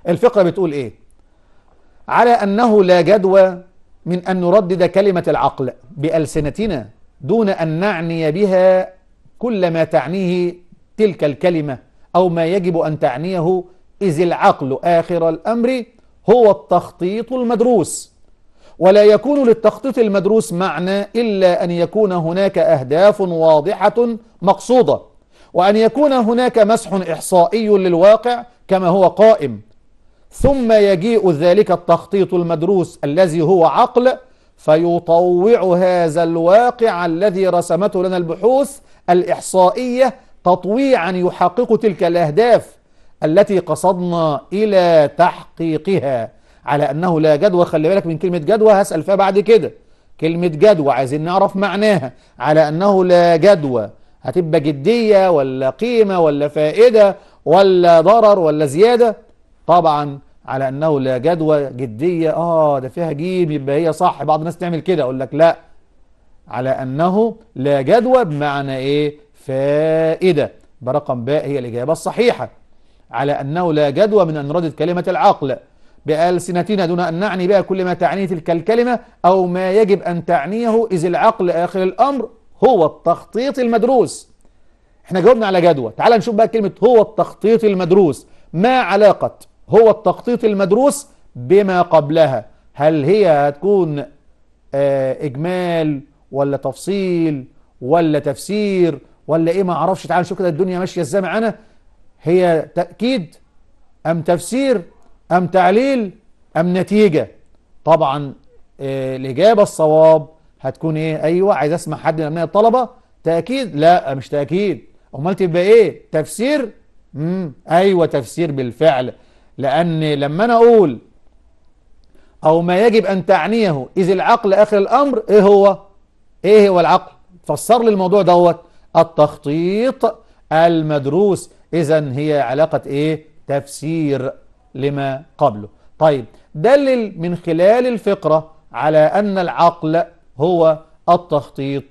الفقرة بتقول إيه على أنه لا جدوى من أن نردد كلمة العقل بألسنتنا دون أن نعني بها كل ما تعنيه تلك الكلمة أو ما يجب أن تعنيه إذ العقل آخر الأمر هو التخطيط المدروس ولا يكون للتخطيط المدروس معنى إلا أن يكون هناك أهداف واضحة مقصودة وأن يكون هناك مسح إحصائي للواقع كما هو قائم ثم يجيء ذلك التخطيط المدروس الذي هو عقل فيطوع هذا الواقع الذي رسمته لنا البحوث الإحصائية تطويعا يحقق تلك الأهداف التي قصدنا إلى تحقيقها على أنه لا جدوى خلي بالك من كلمة جدوى هسأل فيها بعد كده كلمة جدوى عايزين نعرف معناها على أنه لا جدوى هتبقى جدية ولا قيمة ولا فائدة ولا ضرر ولا زيادة طبعا على أنه لا جدوى جدية آه ده فيها جيم يبقى هي صح بعض الناس تعمل كده أقول لك لا على أنه لا جدوى بمعنى إيه فائدة برقم باء هي الإجابة الصحيحة على أنه لا جدوى من ان ردت كلمة العقل بألسنتنا دون أن نعني بها كل ما تعنيه تلك الكلمة أو ما يجب أن تعنيه إذ العقل آخر الأمر هو التخطيط المدروس احنا جاوبنا على جدوى تعال نشوف بقى كلمة هو التخطيط المدروس ما علاقة هو التخطيط المدروس بما قبلها هل هي هتكون آه، إجمال ولا تفصيل ولا تفسير ولا إيه ما أعرفش تعال نشوف كده الدنيا ماشية إزاي معانا هي تأكيد أم تفسير أم تعليل أم نتيجة طبعا آه، الإجابة الصواب هتكون إيه أيوة عايز أسمع حد من الطلبة تأكيد لا مش تأكيد أمال تبقى إيه تفسير مم. أيوة تفسير بالفعل لأن لما أنا أقول أو ما يجب أن تعنيه إذ العقل آخر الأمر إيه هو إيه هو العقل فسر لي الموضوع دوت التخطيط المدروس إذا هي علاقة إيه تفسير لما قبله طيب دلل من خلال الفقرة على أن العقل هو التخطيط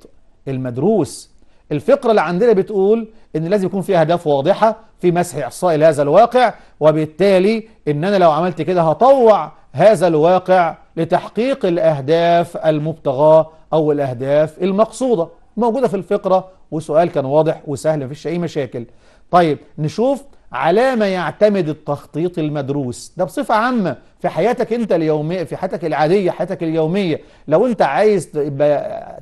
المدروس الفقرة اللي عندنا بتقول ان لازم يكون في اهداف واضحة في مسح احصاء لهذا الواقع وبالتالي ان انا لو عملت كده هطوع هذا الواقع لتحقيق الاهداف المبتغاة او الاهداف المقصودة موجودة في الفقرة وسؤال كان واضح وسهل مفيش اي مشاكل طيب نشوف على ما يعتمد التخطيط المدروس ده بصفة عامة في حياتك انت اليومية في حياتك العادية حياتك اليومية لو انت عايز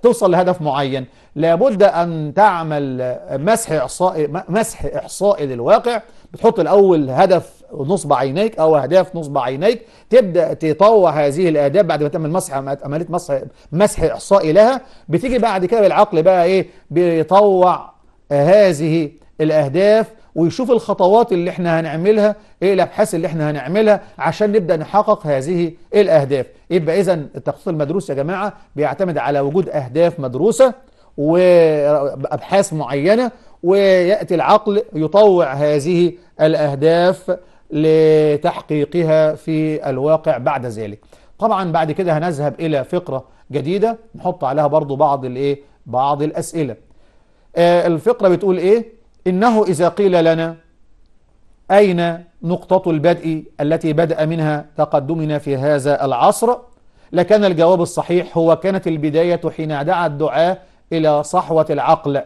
توصل لهدف معين لابد ان تعمل مسح احصائي مسح احصائي للواقع بتحط الاول هدف نصب عينيك او اهداف نصب عينيك تبدا تطوع هذه الاهداف بعد ما تعمل مسح عمليه مسح مسح احصائي لها بتيجي بعد كده بالعقل بقى ايه بيطوع هذه الاهداف ويشوف الخطوات اللي احنا هنعملها ايه الابحاث اللي احنا هنعملها عشان نبدا نحقق هذه الاهداف يبقى اذا التخطيط المدروس يا جماعه بيعتمد على وجود اهداف مدروسه وابحاث معينه وياتي العقل يطوع هذه الاهداف لتحقيقها في الواقع بعد ذلك طبعا بعد كده هنذهب الى فقره جديده نحط عليها برضو بعض الايه بعض الاسئله آه، الفقره بتقول ايه إنه إذا قيل لنا أين نقطة البدء التي بدأ منها تقدمنا في هذا العصر لكان الجواب الصحيح هو كانت البداية حين دعا الدعاء إلى صحوة العقل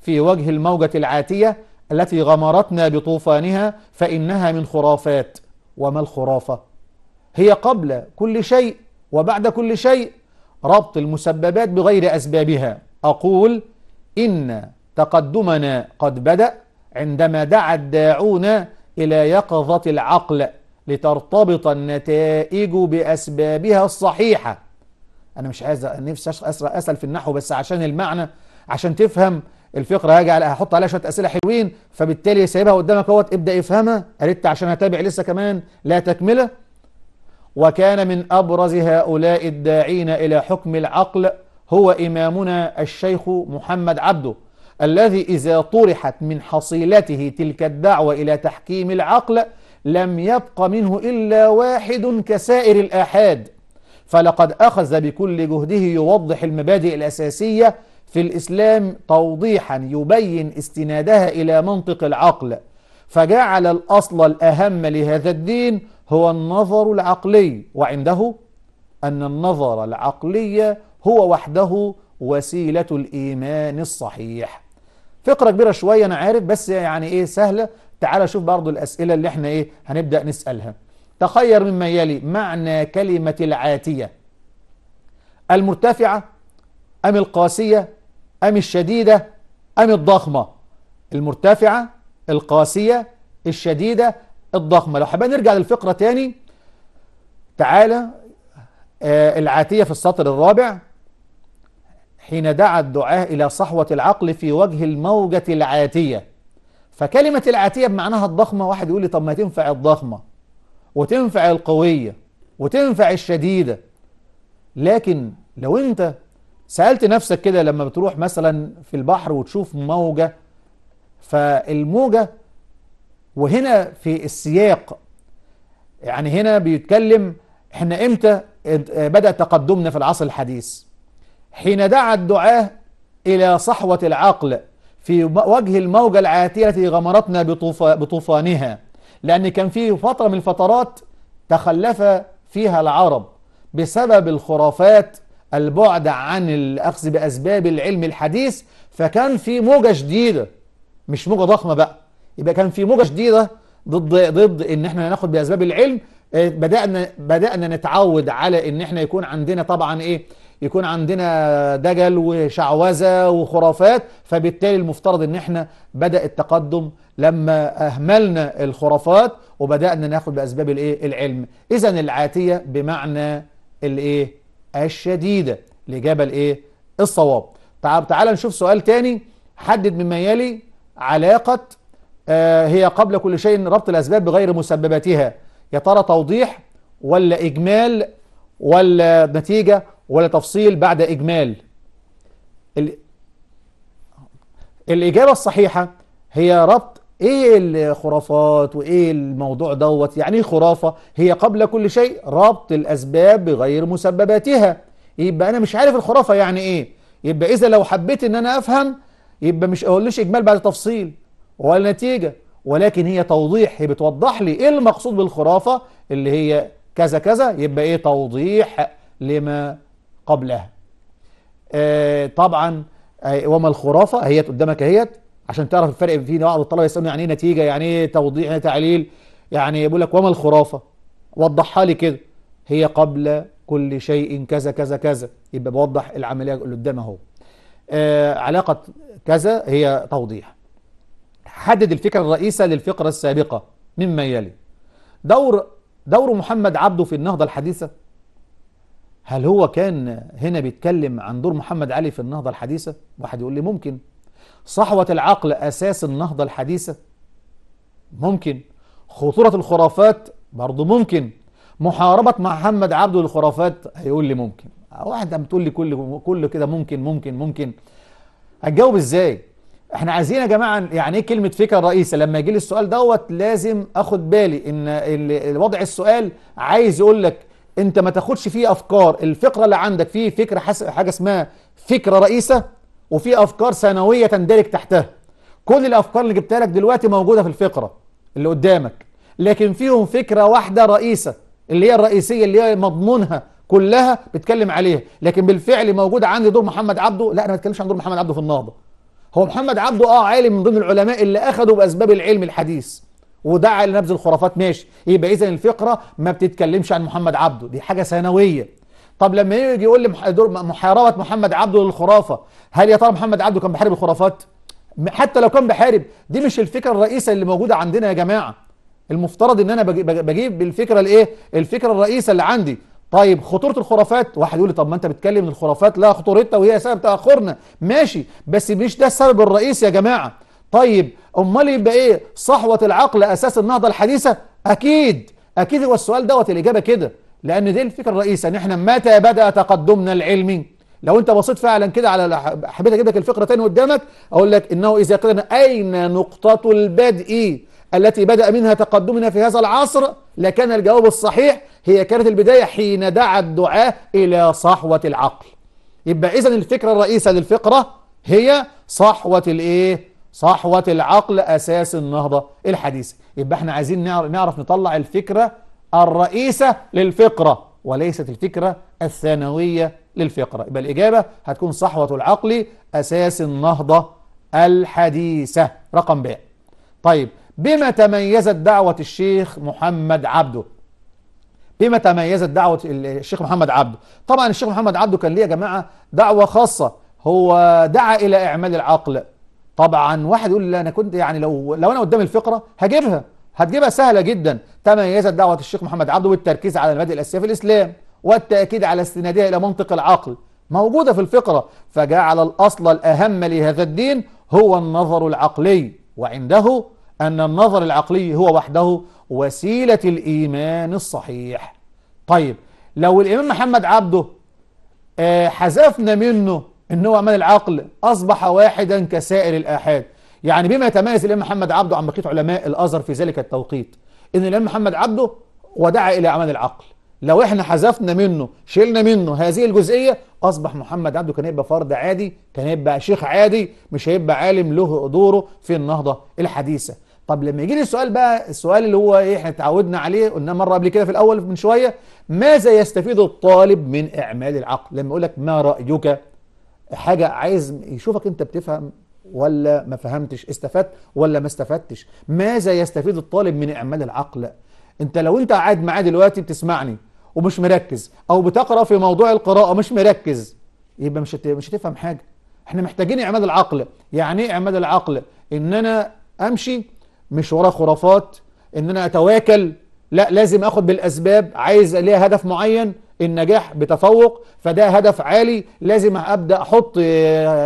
في وجه الموجة العاتية التي غمرتنا بطوفانها فإنها من خرافات وما الخرافة هي قبل كل شيء وبعد كل شيء ربط المسببات بغير أسبابها أقول إن تقدمنا قد بدأ عندما دعا الداعون إلى يقظة العقل لترتبط النتائج بأسبابها الصحيحة أنا مش عايز نفسي أسأل في النحو بس عشان المعنى عشان تفهم الفقرة هاجي على هحط عليها شوية أسئلة حلوين فبالتالي سايبها قدامك اهوت ابدأ افهمها قالت عشان هتابع لسه كمان لا تكملة وكان من أبرز هؤلاء الداعين إلى حكم العقل هو إمامنا الشيخ محمد عبده الذي إذا طرحت من حصيلته تلك الدعوة إلى تحكيم العقل لم يبق منه إلا واحد كسائر الآحاد فلقد أخذ بكل جهده يوضح المبادئ الأساسية في الإسلام توضيحا يبين استنادها إلى منطق العقل فجعل الأصل الأهم لهذا الدين هو النظر العقلي وعنده أن النظر العقلي هو وحده وسيلة الإيمان الصحيح فقرة كبيرة شوية أنا عارف بس يعني إيه سهلة تعال شوف برضو الأسئلة اللي احنا إيه هنبدأ نسألها تخير مما يلي معنى كلمة العاتية المرتفعة أم القاسية أم الشديدة أم الضخمة المرتفعة القاسية الشديدة الضخمة لو حابين نرجع للفقرة تاني تعالى آه العاتية في السطر الرابع حين دعا الدعاة إلى صحوة العقل في وجه الموجة العاتية فكلمة العاتية بمعناها الضخمة واحد يقول لي طب ما تنفع الضخمة وتنفع القوية وتنفع الشديدة لكن لو أنت سألت نفسك كده لما بتروح مثلا في البحر وتشوف موجة فالموجة وهنا في السياق يعني هنا بيتكلم احنا امتى بدأ تقدمنا في العصر الحديث حين دعا الدعاة إلى صحوة العقل في وجه الموجة العاتية التي غمرتنا بطوفانها لأن كان في فترة من الفترات تخلف فيها العرب بسبب الخرافات البعد عن الأخذ بأسباب العلم الحديث فكان في موجة جديدة مش موجة ضخمة بقى يبقى كان في موجة جديدة ضد ضد ان احنا ناخد باسباب العلم إيه، بدأنا بدأنا نتعود على ان احنا يكون عندنا طبعا ايه يكون عندنا دجل وشعوذة وخرافات فبالتالي المفترض ان احنا بدأ التقدم لما اهملنا الخرافات وبدأنا ناخد باسباب الايه العلم اذا العاتية بمعنى الايه الشديدة الاجابة الايه الصواب تعال تعال نشوف سؤال تاني حدد مما يلي علاقة آه هي قبل كل شيء ربط الاسباب بغير مسبباتها يا ترى توضيح ولا إجمال ولا نتيجة ولا تفصيل بعد إجمال ال... الإجابة الصحيحة هي ربط إيه الخرافات وإيه الموضوع دوت يعني إيه خرافة هي قبل كل شيء ربط الأسباب بغير مسبباتها يبقى أنا مش عارف الخرافة يعني إيه يبقى إذا لو حبيت إن أنا أفهم يبقى مش أقولش إجمال بعد تفصيل ولا نتيجة ولكن هي توضيح هي بتوضح لي ايه المقصود بالخرافة اللي هي كذا كذا يبقى ايه توضيح لما قبلها آه طبعا آه، وما الخرافة هي قدامك اهيت عشان تعرف الفرق في بعض الطلبة يسالوني يعني ايه نتيجة يعني ايه توضيح يعني إيه تعليل يعني يقول لك وما الخرافة وضحها لي كده هي قبل كل شيء كذا كذا كذا يبقى بوضح العملية اللي قدامها اهو آه علاقة كذا هي توضيح حدد الفكرة الرئيسة للفقرة السابقة مما يلي دور دور محمد عبده في النهضة الحديثة هل هو كان هنا بيتكلم عن دور محمد علي في النهضة الحديثة واحد يقول لي ممكن صحوة العقل أساس النهضة الحديثة ممكن خطورة الخرافات برضه ممكن محاربة محمد عبده للخرافات هيقول لي ممكن واحد عم تقول لي كل كله كده ممكن ممكن ممكن هتجاوب ازاي احنا عايزين يا جماعه يعني ايه كلمه فكره رئيسه لما يجي لي السؤال دوت لازم اخد بالي ان وضع السؤال عايز يقول لك انت ما تاخدش فيه افكار الفقره اللي عندك فيه فكره حاجه اسمها فكره رئيسه وفي افكار ثانويه تندرج تحتها كل الافكار اللي جبتها لك دلوقتي موجوده في الفقره اللي قدامك لكن فيهم فكره واحده رئيسه اللي هي الرئيسيه اللي هي مضمونها كلها بتكلم عليها لكن بالفعل موجود عندي دور محمد عبده لا انا ما بتكلمش عن دور محمد عبده في النهضه هو محمد عبده اه عالم من ضمن العلماء اللي اخذوا باسباب العلم الحديث ودعا لنبذ الخرافات ماشي يبقى اذا الفقره ما بتتكلمش عن محمد عبده دي حاجه ثانويه طب لما يجي يقول لي محاربه محمد عبده للخرافه هل يا ترى محمد عبده كان بيحارب الخرافات حتى لو كان بيحارب دي مش الفكره الرئيسه اللي موجوده عندنا يا جماعه المفترض ان انا بجيب الفكره الايه الفكره الرئيسه اللي عندي طيب خطوره الخرافات واحد يقول لي طب ما انت بتتكلم ان الخرافات لها خطورتها وهي سبب تاخرنا ماشي بس مش ده السبب الرئيسي يا جماعه طيب امال يبقى ايه صحوه العقل اساس النهضه الحديثه اكيد اكيد هو السؤال دوت الاجابه كده لان دي الفكره الرئيسيه ان احنا متى بدا تقدمنا العلمي لو انت بصيت فعلا كده على حبيت اجيب لك الفكره تاني قدامك اقول لك انه اذا قلنا اين نقطه البدء التي بدأ منها تقدمنا في هذا العصر لكان الجواب الصحيح هي كانت البداية حين دعا الدعاء إلى صحوة العقل يبقى إذن الفكرة الرئيسة للفقرة هي صحوة الإيه؟ صحوة العقل أساس النهضة الحديثة يبقى احنا عايزين نعرف نطلع الفكرة الرئيسة للفقرة وليست الفكرة الثانوية للفقرة يبقى الإجابة هتكون صحوة العقل أساس النهضة الحديثة رقم باء طيب بما تميزت دعوة الشيخ محمد عبده بما تميزت دعوة الشيخ محمد عبده طبعا الشيخ محمد عبده كان ليه يا جماعة دعوة خاصة هو دعا إلى إعمال العقل طبعا واحد يقول لي أنا كنت يعني لو لو أنا قدام الفقرة هجيبها هتجيبها سهلة جدا تميزت دعوة الشيخ محمد عبده بالتركيز على المبادئ الأساسية في الإسلام والتأكيد على استنادها إلى منطق العقل موجودة في الفقرة فجعل الأصل الأهم لهذا الدين هو النظر العقلي وعنده أن النظر العقلي هو وحده وسيلة الإيمان الصحيح طيب لو الإمام محمد عبده آه، حذفنا منه ان هو عمل العقل أصبح واحدا كسائر الآحاد يعني بما يتميز الإمام محمد عبده عن بقية علماء الأزهر في ذلك التوقيت إن الإمام محمد عبده ودعا إلى عمل العقل لو احنا حذفنا منه شلنا منه هذه الجزئية أصبح محمد عبده كان يبقى فرد عادي كان يبقى شيخ عادي مش هيبقى عالم له دوره في النهضة الحديثة طب لما يجي لي السؤال بقى السؤال اللي هو ايه احنا اتعودنا عليه قلناه مره قبل كده في الاول من شويه ماذا يستفيد الطالب من اعمال العقل لما يقول لك ما رايك حاجه عايز يشوفك انت بتفهم ولا ما فهمتش استفدت ولا ما استفدتش ماذا يستفيد الطالب من اعمال العقل انت لو انت قاعد معاه دلوقتي بتسمعني ومش مركز او بتقرا في موضوع القراءه مش مركز يبقى مش مش هتفهم حاجه احنا محتاجين اعمال العقل يعني ايه اعمال العقل ان انا امشي مش ورا خرافات ان انا اتواكل لا لازم اخد بالاسباب عايز ليها هدف معين النجاح بتفوق فده هدف عالي لازم ابدا احط آه،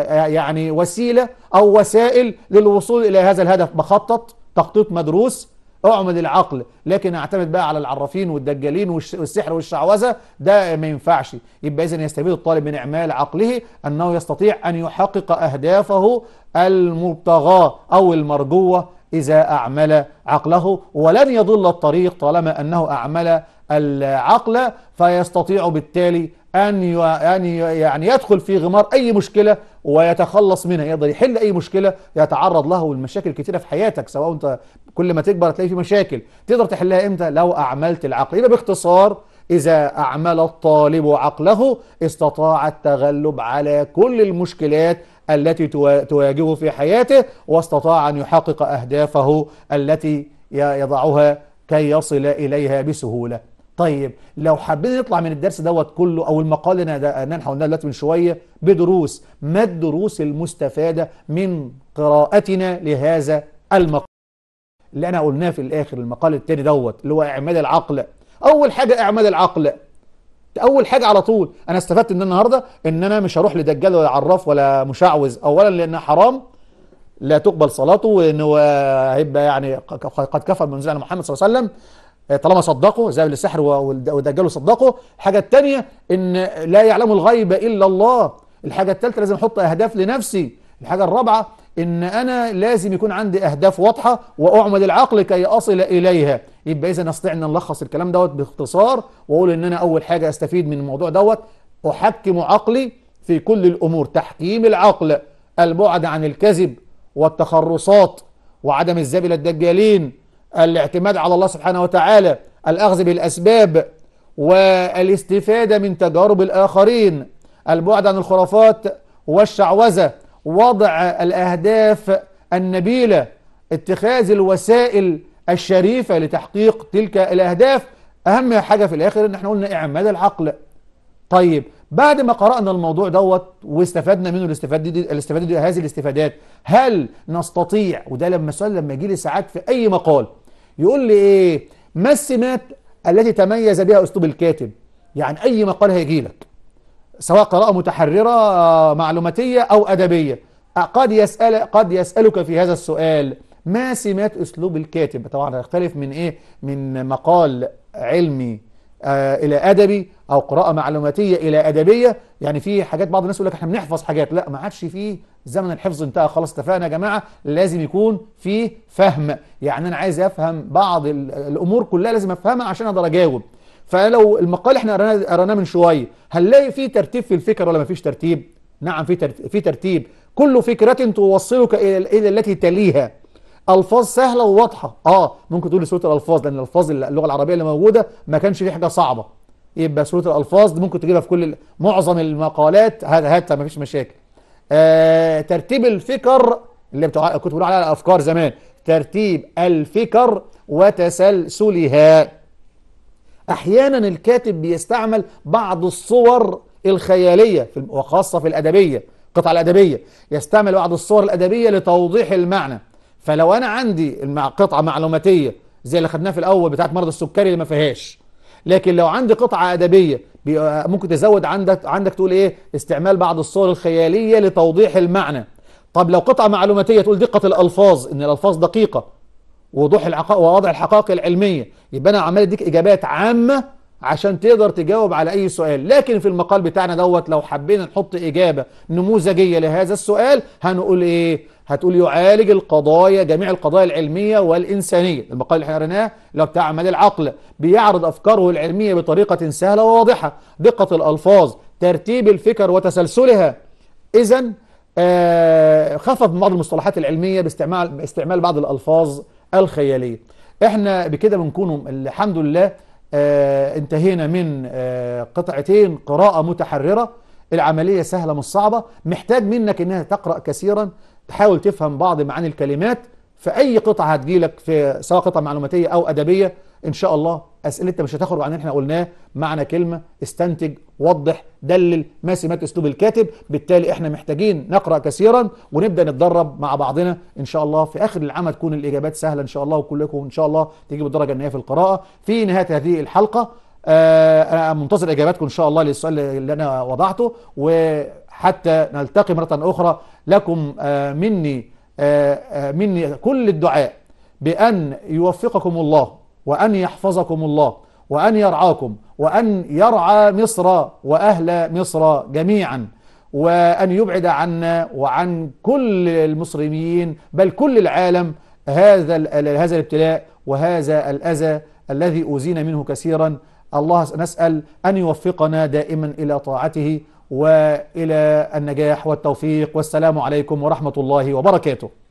آه، يعني وسيله او وسائل للوصول الى هذا الهدف بخطط تخطيط مدروس اعمد العقل لكن اعتمد بقى على العرافين والدجالين والسحر والشعوذه ده ما ينفعش يبقى اذا يستفيد الطالب من اعمال عقله انه يستطيع ان يحقق اهدافه المبتغاه او المرجوه إذا أعمل عقله ولن يضل الطريق طالما أنه أعمل العقل فيستطيع بالتالي أن يعني يدخل في غمار أي مشكلة ويتخلص منها يقدر يحل أي مشكلة يتعرض له والمشاكل كتيرة في حياتك سواء أنت كل ما تكبر هتلاقي في مشاكل تقدر تحلها إمتى لو أعملت العقل يبقى باختصار إذا أعمل الطالب عقله استطاع التغلب على كل المشكلات التي تواجهه في حياته واستطاع أن يحقق أهدافه التي يضعها كي يصل إليها بسهولة طيب لو حبينا نطلع من الدرس دوت كله او المقال اللي احنا قلناه دلوقتي من شويه بدروس ما الدروس المستفاده من قراءتنا لهذا المقال اللي انا قلناه في الاخر المقال الثاني دوت اللي هو اعمال العقل اول حاجه اعمال العقل اول حاجه على طول انا استفدت ان النهارده ان انا مش هروح لدجال ولا عراف ولا مشعوذ اولا لان حرام لا تقبل صلاته وان هو هيبقى يعني قد كفر من بمنزله محمد صلى الله عليه وسلم آه، طالما صدقه زي السحر والدجال صدقه الحاجه الثانيه ان لا يعلم الغيب الا الله الحاجه الثالثه لازم احط اهداف لنفسي الحاجه الرابعه ان انا لازم يكون عندي اهداف واضحه واعمل العقل كي اصل اليها يبقى اذا نستطيع ان نلخص الكلام دوت باختصار واقول ان انا اول حاجه استفيد من الموضوع دوت احكم عقلي في كل الامور تحكيم العقل البعد عن الكذب والتخرصات وعدم الذهاب الى الدجالين الاعتماد على الله سبحانه وتعالى الاخذ بالاسباب والاستفاده من تجارب الاخرين البعد عن الخرافات والشعوذه وضع الاهداف النبيله اتخاذ الوسائل الشريفة لتحقيق تلك الأهداف أهم حاجة في الآخر إن احنا قلنا إعمال العقل طيب بعد ما قرأنا الموضوع دوت واستفدنا منه الاستفادة دي, الاستفادة دي هذه الاستفادات هل نستطيع وده لما سؤال لما يجي لي ساعات في أي مقال يقول لي إيه ما السمات التي تميز بها أسلوب الكاتب يعني أي مقال هيجي لك سواء قراءة متحررة آه، معلوماتية أو أدبية قد يسأل قد يسألك في هذا السؤال ما سمات أسلوب الكاتب طبعا هيختلف من إيه من مقال علمي آه إلى أدبي أو قراءة معلوماتية إلى أدبية يعني في حاجات بعض الناس يقول لك احنا بنحفظ حاجات لا ما عادش في زمن الحفظ انتهى خلاص اتفقنا يا جماعة لازم يكون في فهم يعني أنا عايز أفهم بعض الأمور كلها لازم أفهمها عشان أقدر أجاوب فلو المقال احنا قرأناه من شوية هنلاقي في ترتيب في الفكر ولا ما فيش ترتيب؟ نعم في في ترتيب كل فكرة توصلك إلى التي تليها الفاظ سهله وواضحه اه ممكن تقول سوره الالفاظ لان الالفاظ اللغه العربيه اللي موجوده ما كانش فيه حاجه صعبه يبقى سوره الالفاظ دي ممكن تجيبها في كل معظم المقالات هاتها ما فيش مشاكل آه ترتيب الفكر اللي بتوع كنت بقول عليها الافكار زمان ترتيب الفكر وتسلسلها احيانا الكاتب بيستعمل بعض الصور الخياليه في وخاصه في الادبيه القطعه الادبيه يستعمل بعض الصور الادبيه لتوضيح المعنى فلو انا عندي مع قطعه معلوماتيه زي اللي خدناها في الاول بتاعه مرض السكري اللي ما فيهاش لكن لو عندي قطعه ادبيه ممكن تزود عندك عندك تقول ايه استعمال بعض الصور الخياليه لتوضيح المعنى طب لو قطعه معلوماتيه تقول دقه الالفاظ ان الالفاظ دقيقه وضوح الحقائق ووضع الحقائق العلميه يبقى انا عمال اديك اجابات عامه عشان تقدر تجاوب على أي سؤال لكن في المقال بتاعنا دوت لو حبينا نحط إجابة نموذجية لهذا السؤال هنقول إيه هتقول يعالج القضايا جميع القضايا العلمية والإنسانية المقال اللي قريناه لو بتاع عمل العقل بيعرض أفكاره العلمية بطريقة سهلة وواضحة دقة الألفاظ ترتيب الفكر وتسلسلها إذا آه خفف بعض المصطلحات العلمية باستعمال, باستعمال بعض الألفاظ الخيالية احنا بكده بنكون الحمد لله آه، انتهينا من آه، قطعتين قراءة متحررة العملية سهلة مش صعبة محتاج منك انها تقرأ كثيرا تحاول تفهم بعض معاني الكلمات في اي قطعة هتجيلك في سواء قطعة معلوماتية او ادبية ان شاء الله اسئلتنا مش هتخرج عن احنا قلناه معنى كلمه استنتج وضح دلل ما سمات اسلوب الكاتب بالتالي احنا محتاجين نقرا كثيرا ونبدا نتدرب مع بعضنا ان شاء الله في اخر العمل تكون الاجابات سهله ان شاء الله وكلكم ان شاء الله تجيبوا الدرجه النهائيه في القراءه في نهايه هذه الحلقه آه، انا منتظر اجاباتكم ان شاء الله للسؤال اللي انا وضعته وحتى نلتقي مره اخرى لكم آه، مني آه، مني كل الدعاء بان يوفقكم الله وأن يحفظكم الله وأن يرعاكم وأن يرعى مصر وأهل مصر جميعا وأن يبعد عنا وعن كل المصريين بل كل العالم هذا هذا الابتلاء وهذا الأذى الذي أوذينا منه كثيرا الله نسأل أن يوفقنا دائما إلى طاعته وإلى النجاح والتوفيق والسلام عليكم ورحمة الله وبركاته